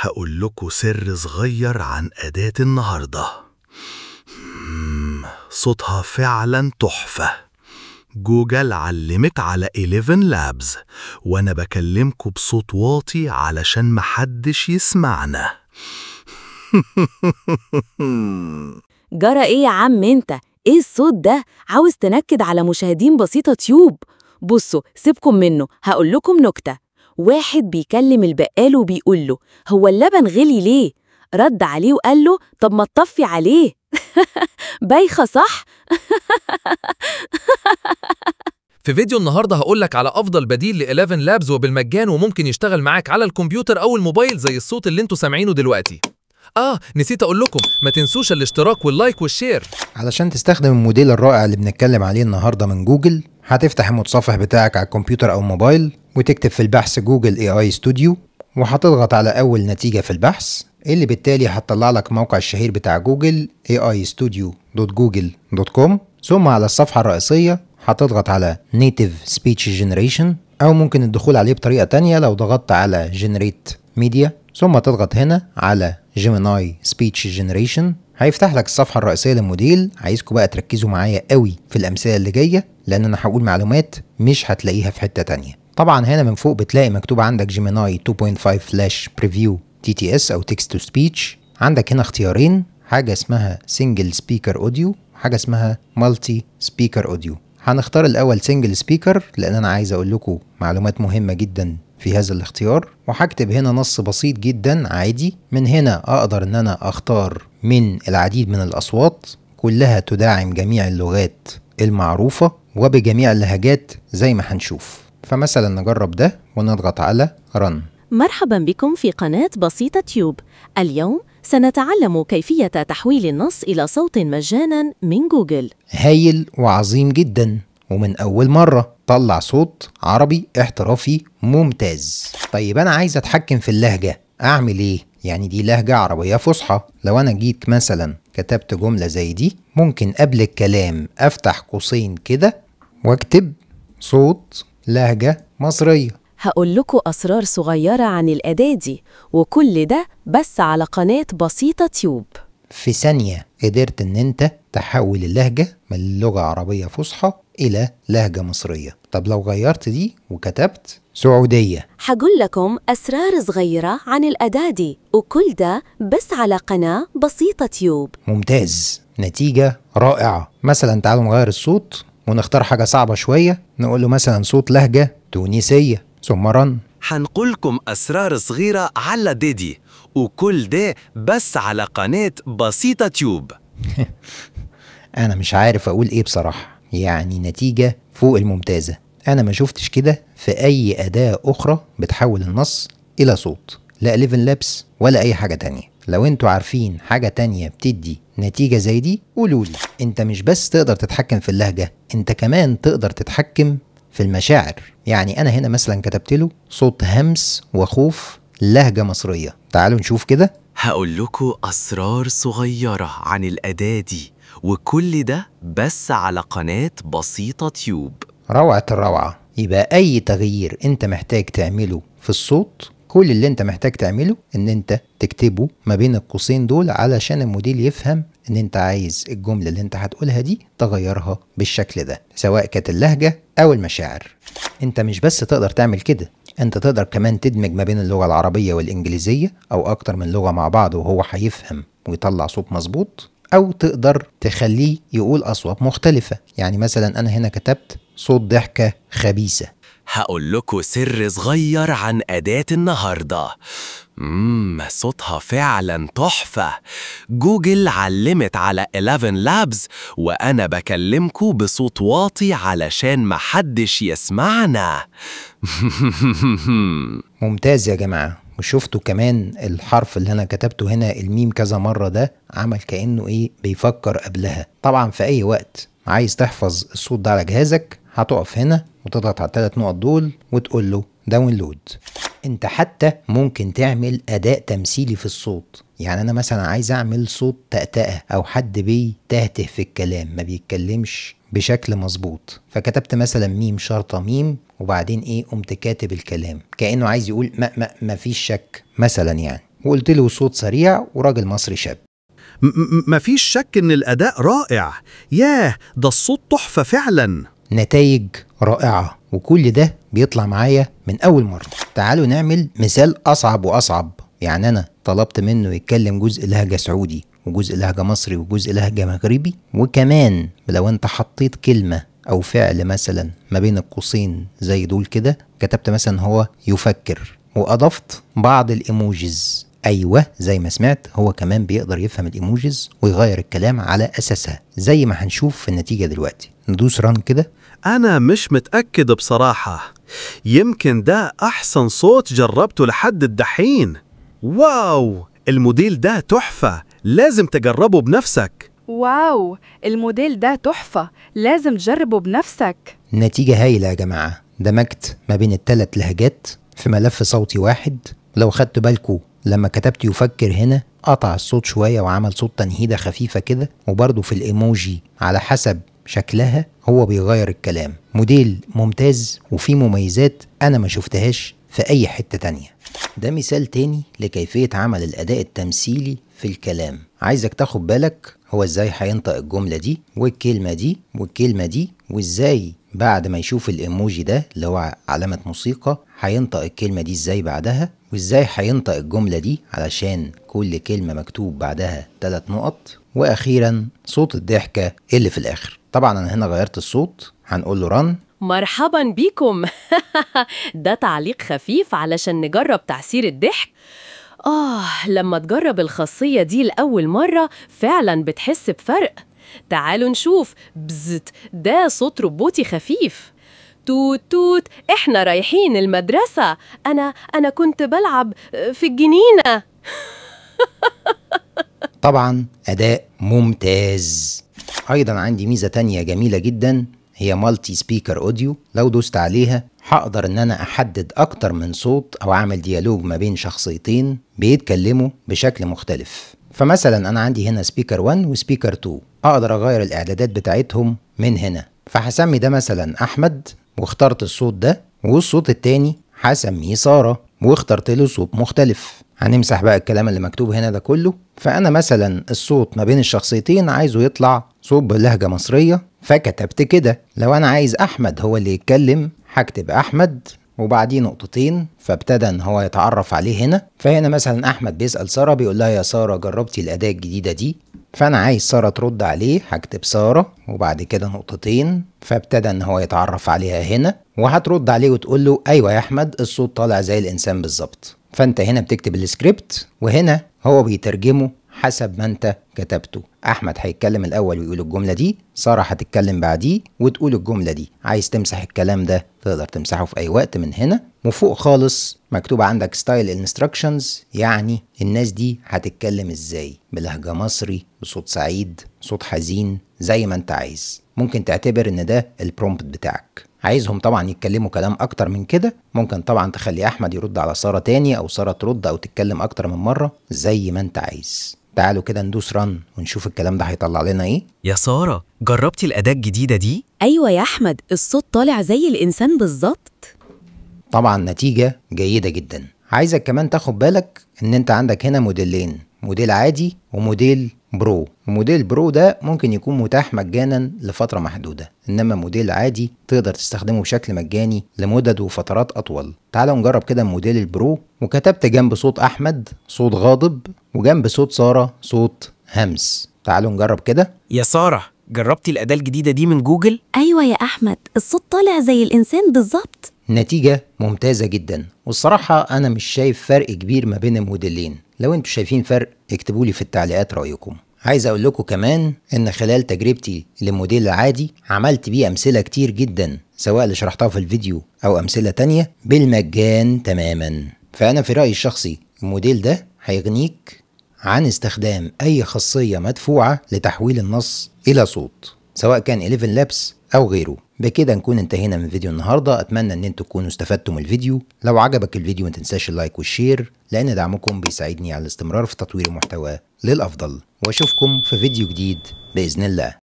هقول لكم سر صغير عن أداة النهاردة صوتها فعلا تحفة جوجل علمت على 11 لابز وأنا بكلمكم بصوت واطي علشان محدش يسمعنا جرى ايه يا عم انت؟ ايه الصوت ده؟ عاوز تنكد على مشاهدين بسيطة تيوب بصوا سيبكم منه هقول لكم نكته واحد بيكلم البقال وبيقول له هو اللبن غلي ليه؟ رد عليه وقال له طب ما تطفي عليه بايخة صح؟ في فيديو النهاردة هقولك على أفضل بديل ل 11 لابز وبالمجان وممكن يشتغل معاك على الكمبيوتر أو الموبايل زي الصوت اللي انتوا سامعينه دلوقتي آه نسيت أقول لكم ما تنسوش الاشتراك واللايك والشير علشان تستخدم الموديل الرائع اللي بنتكلم عليه النهاردة من جوجل هتفتح المتصفح بتاعك على الكمبيوتر أو الموبايل وتكتب في البحث جوجل اي اي ستوديو وهتضغط على اول نتيجة في البحث اللي بالتالي هتطلع لك موقع الشهير بتاع جوجل اي دوت دوت جوجل كوم ثم على الصفحة الرئيسية هتضغط على نيتف سبيتش جنريشن أو ممكن الدخول عليه بطريقة تانية لو ضغطت على جنريت ميديا ثم تضغط هنا على جيميناي سبيتش جنريشن هيفتح لك الصفحة الرئيسية للموديل عايزكم بقى تركزوا معايا قوي في الأمثلة اللي جاية لأن أنا هقول معلومات مش هتلاقيها في حتة تانية طبعا هنا من فوق بتلاقي مكتوب عندك جيميناي 2.5 فلاش بريفيو تي تي اس او تكست تو سبيتش عندك هنا اختيارين حاجه اسمها سنجل سبيكر اوديو حاجه اسمها مالتي سبيكر اوديو هنختار الاول سنجل سبيكر لان انا عايز اقول لكم معلومات مهمه جدا في هذا الاختيار وهكتب هنا نص بسيط جدا عادي من هنا اقدر ان انا اختار من العديد من الاصوات كلها تدعم جميع اللغات المعروفه وبجميع اللهجات زي ما هنشوف فمثلا نجرب ده ونضغط على رن مرحبا بكم في قناة بسيطة تيوب اليوم سنتعلم كيفية تحويل النص إلى صوت مجانا من جوجل هايل وعظيم جدا ومن أول مرة طلع صوت عربي احترافي ممتاز طيب أنا عايز أتحكم في اللهجة أعمل إيه؟ يعني دي لهجة عربية فصحى لو أنا جيت مثلا كتبت جملة زي دي ممكن قبل الكلام أفتح قوسين كده وأكتب صوت لهجة مصرية هقول لكم أسرار صغيرة عن الأداة دي وكل ده بس على قناة بسيطة تيوب في ثانية قدرت إن أنت تحول اللهجة من لغة عربية فصحى إلى لهجة مصرية طب لو غيرت دي وكتبت سعودية هقول لكم أسرار صغيرة عن الأداة دي وكل ده بس على قناة بسيطة تيوب ممتاز نتيجة رائعة مثلا تعالوا نغير الصوت ونختار حاجة صعبة شوية نقول له مثلا صوت لهجة تونسية ثم رن لكم أسرار صغيرة على ديدي وكل ده بس على قناة بسيطة تيوب أنا مش عارف أقول إيه بصراحة يعني نتيجة فوق الممتازة أنا ما شفتش كده في أي أداة أخرى بتحول النص إلى صوت لا ليفن لابس ولا أي حاجة تانية لو انتوا عارفين حاجة تانية بتدي نتيجة زي دي قولولي انت مش بس تقدر تتحكم في اللهجة انت كمان تقدر تتحكم في المشاعر يعني انا هنا مثلا كتبت له صوت همس وخوف لهجة مصرية تعالوا نشوف كده هقول لكم أسرار صغيرة عن الأداة دي وكل ده بس على قناة بسيطة تيوب روعة الروعة يبقى أي تغيير أنت محتاج تعمله في الصوت كل اللي انت محتاج تعمله ان انت تكتبه ما بين القوسين دول علشان الموديل يفهم ان انت عايز الجملة اللي انت هتقولها دي تغيرها بالشكل ده سواء كانت اللهجة او المشاعر انت مش بس تقدر تعمل كده انت تقدر كمان تدمج ما بين اللغة العربية والانجليزية او اكتر من لغة مع بعض وهو هيفهم ويطلع صوت مظبوط او تقدر تخليه يقول اصوات مختلفة يعني مثلا انا هنا كتبت صوت ضحكة خبيثة هقول لكم سر صغير عن أداة النهاردة مم صوتها فعلا تحفة جوجل علمت على 11 لابز وأنا بكلمكم بصوت واطي علشان محدش يسمعنا ممتاز يا جماعة وشفتوا كمان الحرف اللي انا كتبته هنا الميم كذا مرة ده عمل كأنه ايه بيفكر قبلها طبعا في اي وقت عايز تحفظ الصوت ده على جهازك هتقف هنا وتضغط على الثلاث نقط دول وتقول له داونلود انت حتى ممكن تعمل اداء تمثيلي في الصوت يعني انا مثلا عايز اعمل صوت تأتأة او حد بيتهته في الكلام ما بيتكلمش بشكل مظبوط فكتبت مثلا ميم شرطة ميم وبعدين ايه قمت كاتب الكلام كأنه عايز يقول ما, ما, ما فيش شك مثلا يعني وقلت له صوت سريع وراجل مصري شاب مفيش شك إن الأداء رائع ياه ده الصوت تحفة فعلا نتائج رائعة وكل ده بيطلع معايا من أول مرة تعالوا نعمل مثال أصعب وأصعب يعني أنا طلبت منه يتكلم جزء لهجة سعودي وجزء لهجة مصري وجزء لهجة مغربي وكمان لو أنت حطيت كلمة أو فعل مثلا ما بين القوسين زي دول كده كتبت مثلا هو يفكر وأضفت بعض الإيموجيز ايوه زي ما سمعت هو كمان بيقدر يفهم الايموجيز ويغير الكلام على اساسها زي ما هنشوف في النتيجه دلوقتي ندوس ران كده انا مش متاكد بصراحه يمكن ده احسن صوت جربته لحد الدحين واو الموديل ده تحفه لازم تجربه بنفسك واو الموديل ده تحفه لازم تجربه بنفسك نتيجه هايله يا جماعه دمجت ما بين الثلاث لهجات في ملف صوتي واحد لو خدتوا بالكم لما كتبت يفكر هنا قطع الصوت شوية وعمل صوت تنهيدة خفيفة كده وبرضه في الإيموجي على حسب شكلها هو بيغير الكلام موديل ممتاز وفيه مميزات أنا ما شفتهاش في أي حتة تانية ده مثال تاني لكيفية عمل الأداء التمثيلي في الكلام عايزك تاخد بالك هو ازاي هينطق الجملة دي والكلمة دي والكلمة دي وازاي بعد ما يشوف الايموجي ده اللي هو علامة موسيقى هينطق الكلمة دي ازاي بعدها وازاي هينطق الجملة دي علشان كل كلمة مكتوب بعدها تلات نقط واخيرا صوت الضحكة اللي في الاخر طبعا انا هنا غيرت الصوت هنقول له رن مرحبا بيكم ده تعليق خفيف علشان نجرب تعسير الضحك آه لما تجرب الخاصية دي لأول مرة فعلا بتحس بفرق تعالوا نشوف بزت ده صوت روبوتي خفيف توت توت احنا رايحين المدرسة أنا أنا كنت بلعب في الجنينة طبعا أداء ممتاز أيضا عندي ميزة تانية جميلة جدا هي مالتي سبيكر أوديو لو دوست عليها هقدر إن أنا أحدد أكتر من صوت أو أعمل ديالوج ما بين شخصيتين بيتكلموا بشكل مختلف فمثلا انا عندي هنا سبيكر 1 وسبيكر 2 اقدر اغير الاعدادات بتاعتهم من هنا فهسمي ده مثلا احمد واخترت الصوت ده والصوت التاني هسميه ساره واخترت له صوت مختلف هنمسح بقى الكلام اللي مكتوب هنا ده كله فانا مثلا الصوت ما بين الشخصيتين عايزه يطلع صوت بلهجه مصريه فكتبت كده لو انا عايز احمد هو اللي يتكلم هكتب احمد وبعديه نقطتين فابتدى ان هو يتعرف عليه هنا فهنا مثلا احمد بيسال ساره بيقول لها يا ساره جربتي الاداه الجديده دي فانا عايز ساره ترد عليه هكتب ساره وبعد كده نقطتين فابتدى ان هو يتعرف عليها هنا وهترد عليه وتقول له ايوه يا احمد الصوت طالع زي الانسان بالظبط فانت هنا بتكتب السكريبت وهنا هو بيترجمه حسب ما انت كتبته احمد هيتكلم الاول ويقول الجمله دي ساره هتتكلم بعديه وتقول الجمله دي عايز تمسح الكلام ده تقدر تمسحه في اي وقت من هنا وفوق خالص مكتوب عندك ستايل انستراكشنز يعني الناس دي هتتكلم ازاي بلهجه مصري بصوت سعيد صوت حزين زي ما انت عايز ممكن تعتبر ان ده البرومبت بتاعك عايزهم طبعا يتكلموا كلام اكتر من كده ممكن طبعا تخلي احمد يرد على ساره تاني او ساره ترد او تتكلم اكتر من مره زي ما انت عايز تعالوا كده ندوس رن ونشوف الكلام ده هيطلع لنا ايه يا ساره جربتي الاداه الجديده دي ايوه يا احمد الصوت طالع زي الانسان بالظبط طبعا نتيجه جيده جدا عايزك كمان تاخد بالك ان انت عندك هنا موديلين موديل عادي وموديل برو وموديل برو ده ممكن يكون متاح مجانا لفترة محدودة إنما موديل عادي تقدر تستخدمه بشكل مجاني لمدد وفترات أطول تعالوا نجرب كده موديل البرو وكتبت جنب صوت أحمد صوت غاضب وجنب صوت سارة صوت همس تعالوا نجرب كده يا سارة جربتي الأداة الجديدة دي من جوجل؟ أيوة يا أحمد الصوت طالع زي الإنسان بالظبط نتيجة ممتازة جدا والصراحة أنا مش شايف فرق كبير ما بين الموديلين لو انتوا شايفين فرق اكتبوا لي في التعليقات رأيكم عايز اقول لكم كمان ان خلال تجربتي للموديل العادي عملت بيه امثله كتير جدا سواء اللي شرحتها في الفيديو او امثله تانية بالمجان تماما فانا في رايي الشخصي الموديل ده هيغنيك عن استخدام اي خاصيه مدفوعه لتحويل النص الى صوت سواء كان 11 لابس او غيره بكده نكون انتهينا من فيديو النهارده اتمنى ان انتوا تكونوا استفدتم من الفيديو لو عجبك الفيديو ما تنساش اللايك والشير لان دعمكم بيساعدني على الاستمرار في تطوير المحتوى للافضل واشوفكم في فيديو جديد باذن الله